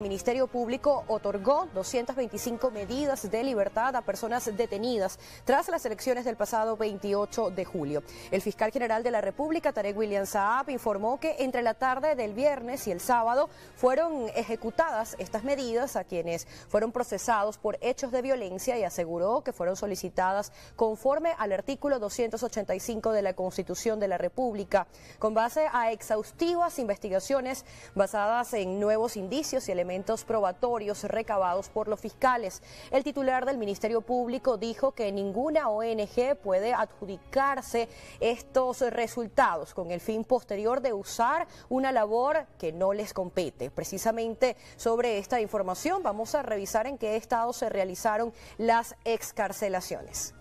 El Ministerio Público otorgó 225 medidas de libertad a personas detenidas tras las elecciones del pasado 28 de julio. El fiscal general de la República, Tarek William Saab, informó que entre la tarde del viernes y el sábado fueron ejecutadas estas medidas a quienes fueron procesados por hechos de violencia y aseguró que fueron solicitadas conforme al artículo 285 de la Constitución de la República, con base a exhaustivas investigaciones basadas en nuevos indicios y elementos probatorios recabados por los fiscales. El titular del Ministerio Público dijo que ninguna ONG puede adjudicarse estos resultados con el fin posterior de usar una labor que no les compete. Precisamente sobre esta información vamos a revisar en qué estado se realizaron las excarcelaciones.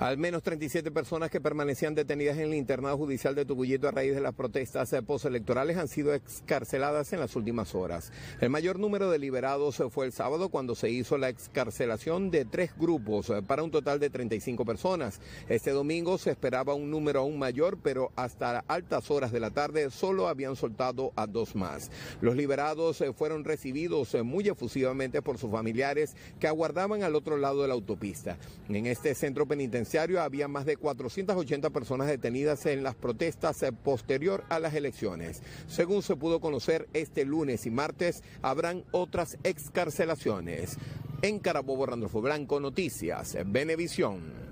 Al menos 37 personas que permanecían detenidas en el internado judicial de Tuguyito a raíz de las protestas postelectorales han sido excarceladas en las últimas horas. El mayor número de liberados fue el sábado cuando se hizo la excarcelación de tres grupos eh, para un total de 35 personas. Este domingo se esperaba un número aún mayor, pero hasta altas horas de la tarde solo habían soltado a dos más. Los liberados eh, fueron recibidos eh, muy efusivamente por sus familiares que aguardaban al otro lado de la autopista. En este centro penitenciario había más de 480 personas detenidas en las protestas eh, posterior a las elecciones. Según se pudo conocer, este lunes y martes habrán otras excarcelaciones. En Carabobo, Randolfo Blanco, Noticias, Venevisión.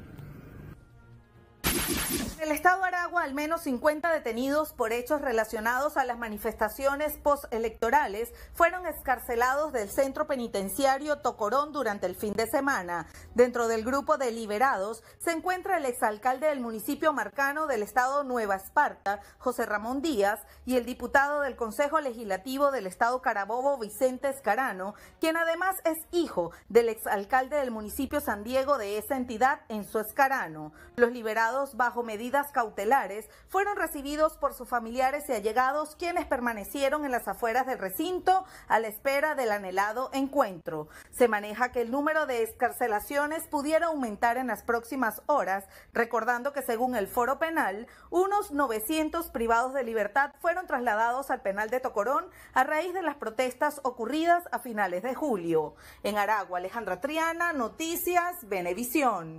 En el estado Aragua, al menos 50 detenidos por hechos relacionados a las manifestaciones postelectorales fueron escarcelados del centro penitenciario Tocorón durante el fin de semana. Dentro del grupo de liberados se encuentra el exalcalde del municipio marcano del estado Nueva Esparta, José Ramón Díaz, y el diputado del Consejo Legislativo del estado Carabobo, Vicente Escarano, quien además es hijo del exalcalde del municipio San Diego de esa entidad, Enzo Escarano. Los liberados bajo medidas cautelares fueron recibidos por sus familiares y allegados quienes permanecieron en las afueras del recinto a la espera del anhelado encuentro. Se maneja que el número de escarcelaciones pudiera aumentar en las próximas horas, recordando que según el foro penal, unos 900 privados de libertad fueron trasladados al penal de Tocorón a raíz de las protestas ocurridas a finales de julio. En Aragua, Alejandra Triana, Noticias, Benevisión.